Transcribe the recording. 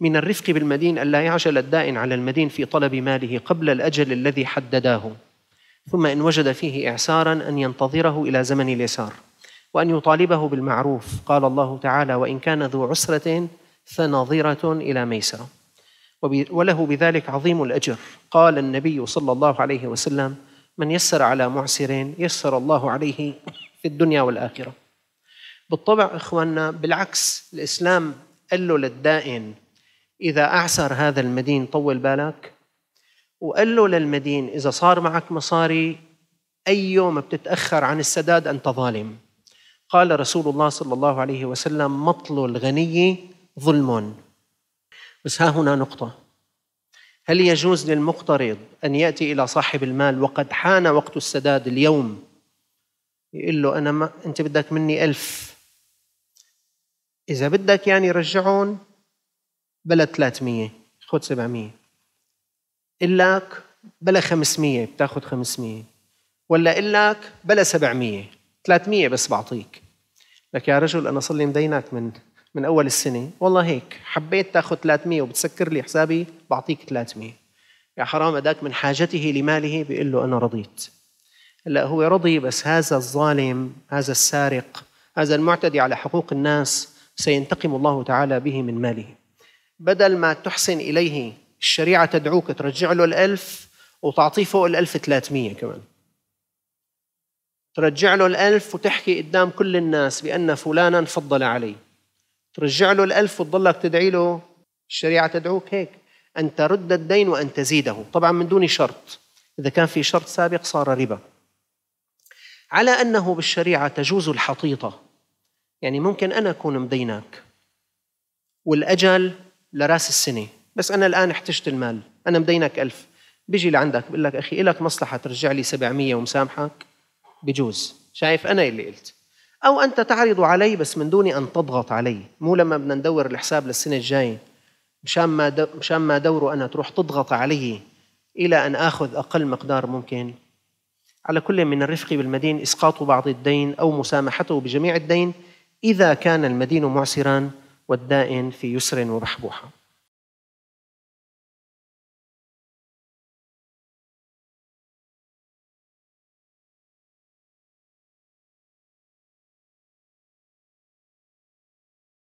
من الرفق بالمدين ألا يعجل الدائن على المدين في طلب ماله قبل الأجل الذي حدداه ثم إن وجد فيه إعسارا أن ينتظره إلى زمن اليسار وأن يطالبه بالمعروف قال الله تعالى وإن كان ذو عسرة فنظره إلى ميسرة وله بذلك عظيم الأجر قال النبي صلى الله عليه وسلم من يسر على معسر يسر الله عليه في الدنيا والآخرة بالطبع إخواننا بالعكس الإسلام قال له للدائن إذا أعسر هذا المدين طول بالك وقال له للمدين إذا صار معك مصاري أي يوم بتتأخر عن السداد أنت ظالم قال رسول الله صلى الله عليه وسلم مطل الغني ظلم بس ها هنا نقطة هل يجوز للمقترض أن يأتي إلى صاحب المال وقد حان وقت السداد اليوم يقول له أنا ما أنت بدك مني ألف إذا بدك يعني رجعون بلا 300 خد 700 قلك بلا 500 بتاخد 500 ولا قلك بلا 700 300 بس بعطيك لك يا رجل أنا صلي مدينك من من أول السنة والله هيك حبيت تاخد 300 وبتسكر لي حسابي بعطيك 300 يا حرام هذاك من حاجته لماله بيقول له أنا رضيت هلا هو رضي بس هذا الظالم هذا السارق هذا المعتدي على حقوق الناس سينتقم الله تعالى به من ماله بدل ما تحسن إليه الشريعة تدعوك ترجع له الألف وتعطيه فوق الألف ثلاثمية كمان ترجع له الألف وتحكي قدام كل الناس بأن فلانا فضل علي ترجع له الألف وتضلك تدعي له الشريعة تدعوك هيك أن ترد الدين وأن تزيده طبعا من دون شرط إذا كان في شرط سابق صار ربا على أنه بالشريعة تجوز الحطيطة يعني ممكن أنا أكون مدينك والأجل لراس السنه بس انا الان احتجت المال انا مدينك ألف بيجي لعندك بقول لك اخي إلك مصلحه ترجع لي 700 ومسامحك بجوز شايف انا اللي قلت او انت تعرض علي بس من دون ان تضغط علي مو لما بدنا ندور الحساب للسنه الجايه مشان ما مشان ما دوره انا تروح تضغط علي الى ان اخذ اقل مقدار ممكن على كل من الرفق بالمدين اسقاط بعض الدين او مسامحته بجميع الدين اذا كان المدين معسرا والدائن في يسر وبحبوحه